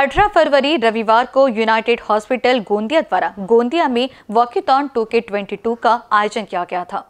18 फरवरी रविवार को United Hospital Gondia द्वारा गोंदिया में वॉकीथॉन टू के ट्वेंटी का आयोजन किया गया था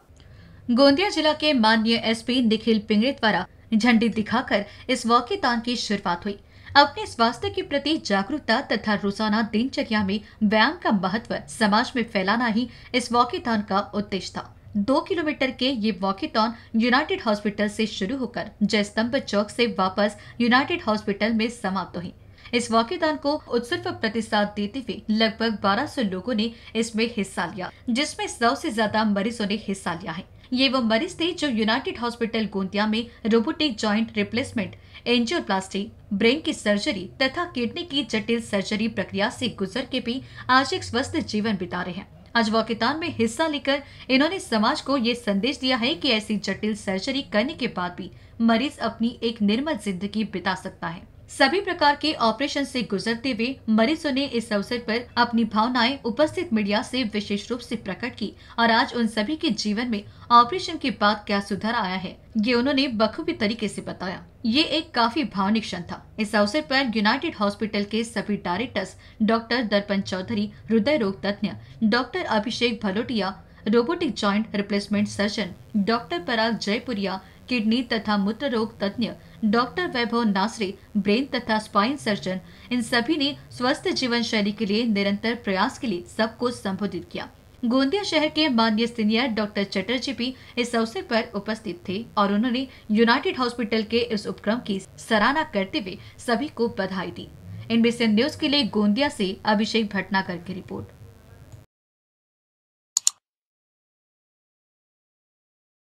गोंदिया जिला के माननीय एसपी निखिल पिंगरे द्वारा झंडी दिखाकर इस वॉकीथॉन की शुरुआत हुई अपने स्वास्थ्य के प्रति जागरूकता तथा रोजाना दिनचर्या में व्यायाम का महत्व समाज में फैलाना ही इस वॉकीथॉन का उद्देश्य था दो किलोमीटर के ये वॉकीथॉन यूनाइटेड हॉस्पिटल से शुरू होकर जयस्तंभ चौक से वापस यूनाइटेड हॉस्पिटल में समाप्त हुई इस वाकेदान को उत्सर्व प्रतिसाद देते हुए लगभग 1200 लोगों ने इसमें हिस्सा लिया जिसमें सौ से ज्यादा मरीजों ने हिस्सा लिया है ये वो मरीज थे जो यूनाइटेड हॉस्पिटल गोंदिया में robotic joint replacement angioplasty brain की सर्जरी तथा किडनी की जटिल सर्जरी प्रक्रिया से गुजर के भी आज एक स्वस्थ जीवन बिता रहे हैं आज वाकेतान में हिस्सा लेकर इन्होंने समाज को ये संदेश दिया है कि ऐसी जटिल सर्जरी करने के बाद भी मरीज अपनी एक निर्मल जिंदगी बिता सकता है सभी प्रकार के ऑपरेशन से गुजरते हुए मरीजों ने इस अवसर पर अपनी भावनाएं उपस्थित मीडिया से विशेष रूप से प्रकट की और आज उन सभी के जीवन में ऑपरेशन के बाद क्या सुधार आया है ये उन्होंने बखूबी तरीके से बताया ये एक काफी भावनिक क्षण था इस अवसर पर यूनाइटेड हॉस्पिटल के सभी डायरेक्टर्स डॉक्टर दर्पण चौधरी हृदय रोग तज्ञ doctor Abhishek Bhalotia robotic joint replacement surgeon doctor Parag Jaipuria kidney तथा मूत्र रोग तज्ञ डॉक्टर वैभव नासरे ब्रेन तथा स्पाइन सर्जन इन सभी ने स्वस्थ जीवन शैली के लिए निरंतर प्रयास के लिए सबको संबोधित किया गोंदिया शहर के माननीय सीनियर डॉक्टर चटर्जी भी इस अवसर पर उपस्थित थे और उन्होंने यूनाइटेड हॉस्पिटल के इस उपक्रम की सराहना करते हुए सभी को बधाई दी इनबीसी न्यूज के लिए गोंदिया से अभिषेक भटनागर की रिपोर्ट